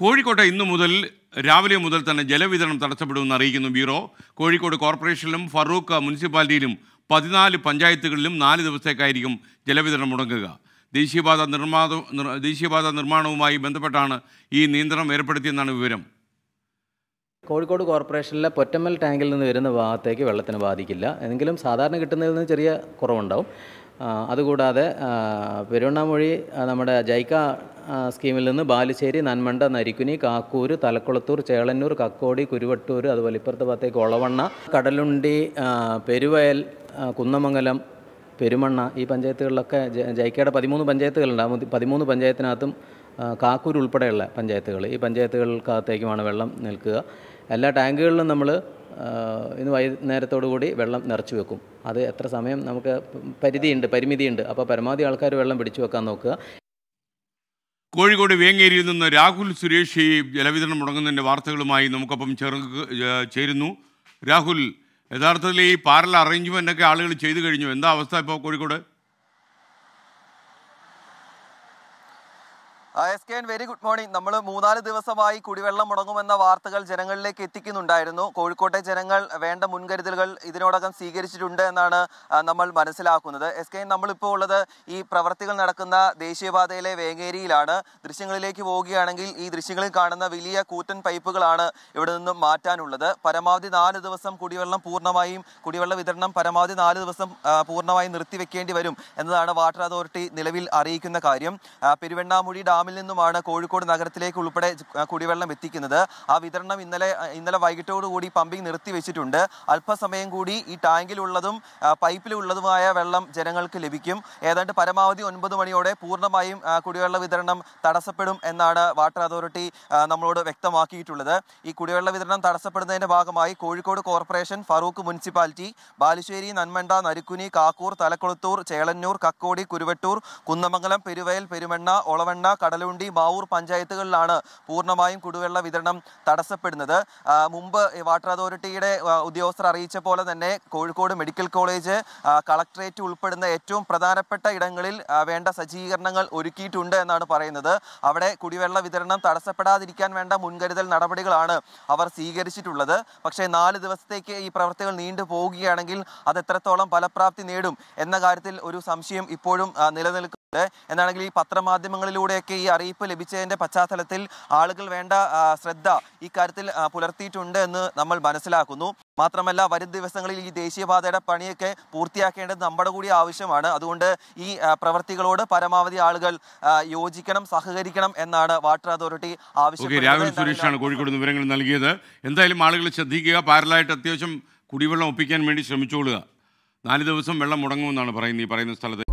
കോഴിക്കോട്ടെ ഇന്നു മുതൽ രാവിലെ മുതൽ തന്നെ ജലവിതരണം തടസ്സപ്പെടുമെന്ന് അറിയിക്കുന്നു ബ്യൂറോ കോഴിക്കോട് കോർപ്പറേഷനിലും ഫറൂഖ് മുനിസിപ്പാലിറ്റിയിലും പതിനാല് പഞ്ചായത്തുകളിലും നാല് ദിവസത്തേക്കായിരിക്കും ജലവിതരണം മുടങ്ങുക ദേശീയപാത നിർമ്മാത ദേശീയപാത നിർമ്മാണവുമായി ബന്ധപ്പെട്ടാണ് ഈ നിയന്ത്രണം ഏർപ്പെടുത്തിയെന്നാണ് വിവരം കോഴിക്കോട് കോർപ്പറേഷനിലെ പൊറ്റമ്മൽ ടാങ്കിൽ നിന്ന് വരുന്ന ഭാഗത്തേക്ക് വെള്ളത്തിന് ബാധിക്കില്ല എങ്കിലും സാധാരണ കിട്ടുന്നതിൽ നിന്ന് ചെറിയ കുറവുണ്ടാവും അതുകൂടാതെ പെരുവണ്ണാമൊഴി നമ്മുടെ ജൈക്ക സ്കീമിൽ നിന്ന് ബാലുശ്ശേരി നന്മണ്ട നരിക്കുനി കാക്കൂർ തലക്കുളത്തൂർ ചേളന്നൂർ കക്കോടി കുരുവട്ടൂർ അതുപോലെ ഇപ്പുറത്തെ ഭാഗത്തേക്ക് ഒളവണ്ണ കടലുണ്ടി പെരുവയൽ കുന്നമംഗലം പെരുമണ്ണ ഈ പഞ്ചായത്തുകളിലൊക്കെ ജൈക്കയുടെ പതിമൂന്ന് പഞ്ചായത്തുകളുണ്ട് ആ പതിമൂന്ന് പഞ്ചായത്തിനകത്തും കാക്കൂർ ഉൾപ്പെടെയുള്ള പഞ്ചായത്തുകൾ ഈ പഞ്ചായത്തുകൾക്കകത്തേക്കുമാണ് വെള്ളം നിൽക്കുക എല്ലാ ടാങ്കുകളിലും നമ്മൾ ഇന്ന് വൈകുന്നേരത്തോടുകൂടി കൂടി വെള്ളം നിറച്ചു വെക്കും അത് എത്ര സമയം നമുക്ക് പരിധിയുണ്ട് പരിമിതിയുണ്ട് അപ്പോൾ പരമാവധി ആൾക്കാർ വെള്ളം പിടിച്ചു വെക്കാൻ നോക്കുക കോഴിക്കോട് വേങ്ങേരിയിൽ നിന്ന് രാഹുൽ സുരേഷ് ഈ ജലവിതരണം മുടങ്ങുന്നതിൻ്റെ വാർത്തകളുമായി നമുക്കൊപ്പം ചേർ ചേരുന്നു രാഹുൽ യഥാർത്ഥത്തിൽ ഈ പാരൽ അറേഞ്ച്മെൻ്റൊക്കെ ആളുകൾ ചെയ്തു കഴിഞ്ഞു എന്താ അവസ്ഥ ഇപ്പോൾ Kozhikode S K N very good morning നമ്മൾ മൂന്നാല് ദിവസമായി കുടിവെള്ളം മുടങ്ങുമെന്ന വാർത്തകൾ ജനങ്ങളിലേക്ക് എത്തിക്കുന്നുണ്ടായിരുന്നു കോഴിക്കോട്ടെ ജനങ്ങൾ വേണ്ട മുൻകരുതലുകൾ ഇതിനോടകം സ്വീകരിച്ചിട്ടുണ്ട് എന്നാണ് നമ്മൾ മനസ്സിലാക്കുന്നത് എസ് കെ എൻ നമ്മളിപ്പോൾ ഉള്ളത് ഈ പ്രവർത്തികൾ നടക്കുന്ന ദേശീയപാതയിലെ വേങ്ങേരിയിലാണ് ദൃശ്യങ്ങളിലേക്ക് പോവുകയാണെങ്കിൽ ഈ ദൃശ്യങ്ങളിൽ കാണുന്ന വലിയ കൂറ്റൻ പൈപ്പുകളാണ് ഇവിടെ നിന്നും മാറ്റാനുള്ളത് പരമാവധി നാല് ദിവസം കുടിവെള്ളം പൂർണ്ണമായും കുടിവെള്ള വിതരണം പരമാവധി നാല് ദിവസം പൂർണ്ണമായും നിർത്തിവെക്കേണ്ടി വരും എന്നതാണ് വാട്ടർ അതോറിറ്റി നിലവിൽ അറിയിക്കുന്ന കാര്യം പെരുവെണ്ണാമുഴി ഡാം ഡാമിൽ നിന്നുമാണ് കോഴിക്കോട് നഗരത്തിലേക്ക് ഉൾപ്പെടെ കുടിവെള്ളം എത്തിക്കുന്നത് ആ വിതരണം ഇന്നലെ ഇന്നലെ വൈകിട്ടോടുകൂടി പമ്പിംഗ് നിർത്തിവെച്ചിട്ടുണ്ട് അല്പസമയം കൂടി ഈ ടാങ്കിലുള്ളതും പൈപ്പിലുള്ളതുമായ വെള്ളം ജനങ്ങൾക്ക് ലഭിക്കും ഏതാണ്ട് പരമാവധി ഒൻപത് മണിയോടെ പൂർണ്ണമായും കുടിവെള്ള വിതരണം തടസ്സപ്പെടും എന്നാണ് വാട്ടർ അതോറിറ്റി നമ്മളോട് വ്യക്തമാക്കിയിട്ടുള്ളത് ഈ കുടിവെള്ള വിതരണം തടസ്സപ്പെടുന്നതിന്റെ ഭാഗമായി കോഴിക്കോട് കോർപ്പറേഷൻ ഫറൂഖ് മുനിസിപ്പാലിറ്റി ബാലുശ്ശേരി നന്മണ്ട നരുക്കുനി കാക്കൂർ തലക്കുളത്തൂർ ചേളന്നൂർ കക്കോടി കുരുവട്ടൂർ കുന്നമംഗലം പെരുവയൽ പെരുമണ്ണ ഒളവണ്ണ കടൽ കടലുണ്ടി മാവൂർ പഞ്ചായത്തുകളിലാണ് പൂർണ്ണമായും കുടിവെള്ള വിതരണം തടസ്സപ്പെടുന്നത് മുമ്പ് വാട്ടർ അതോറിറ്റിയുടെ ഉദ്യോഗസ്ഥർ അറിയിച്ച പോലെ തന്നെ കോഴിക്കോട് മെഡിക്കൽ കോളേജ് കളക്ട്രേറ്റ് ഉൾപ്പെടുന്ന ഏറ്റവും പ്രധാനപ്പെട്ട ഇടങ്ങളിൽ വേണ്ട സജ്ജീകരണങ്ങൾ ഒരുക്കിയിട്ടുണ്ട് എന്നാണ് പറയുന്നത് അവിടെ കുടിവെള്ള വിതരണം തടസ്സപ്പെടാതിരിക്കാൻ വേണ്ട മുൻകരുതൽ നടപടികളാണ് അവർ സ്വീകരിച്ചിട്ടുള്ളത് പക്ഷേ നാല് ദിവസത്തേക്ക് ഈ പ്രവൃത്തികൾ നീണ്ടു പോവുകയാണെങ്കിൽ അത് എത്രത്തോളം ഫലപ്രാപ്തി നേടും എന്ന കാര്യത്തിൽ ഒരു സംശയം ഇപ്പോഴും നിലനിൽക്കും എന്താണെങ്കിൽ ഈ പത്രമാധ്യമങ്ങളിലൂടെയൊക്കെ ഈ അറിയിപ്പ് ലഭിച്ചതിൻ്റെ പശ്ചാത്തലത്തിൽ ആളുകൾ വേണ്ട ശ്രദ്ധ ഇക്കാര്യത്തിൽ പുലർത്തിയിട്ടുണ്ട് എന്ന് നമ്മൾ മനസ്സിലാക്കുന്നു മാത്രമല്ല വരും ദിവസങ്ങളിൽ ഈ ദേശീയപാതയുടെ പണിയൊക്കെ പൂർത്തിയാക്കേണ്ടത് നമ്മുടെ കൂടി ആവശ്യമാണ് അതുകൊണ്ട് ഈ പ്രവൃത്തികളോട് പരമാവധി ആളുകൾ യോജിക്കണം സഹകരിക്കണം എന്നാണ് വാട്ടർ അതോറിറ്റി ആവശ്യം സുരേഷാണ് കോഴിക്കോട് വിവരങ്ങൾ നൽകിയത് എന്തായാലും ആളുകൾ ശ്രദ്ധിക്കുക പാരലായിട്ട് അത്യാവശ്യം കുടിവെള്ളം ഒപ്പിക്കാൻ വേണ്ടി ശ്രമിച്ചോളുക നാല് ദിവസം വെള്ളം മുടങ്ങുമെന്നാണ് പറയുന്നത് ഈ പറയുന്ന സ്ഥലത്ത്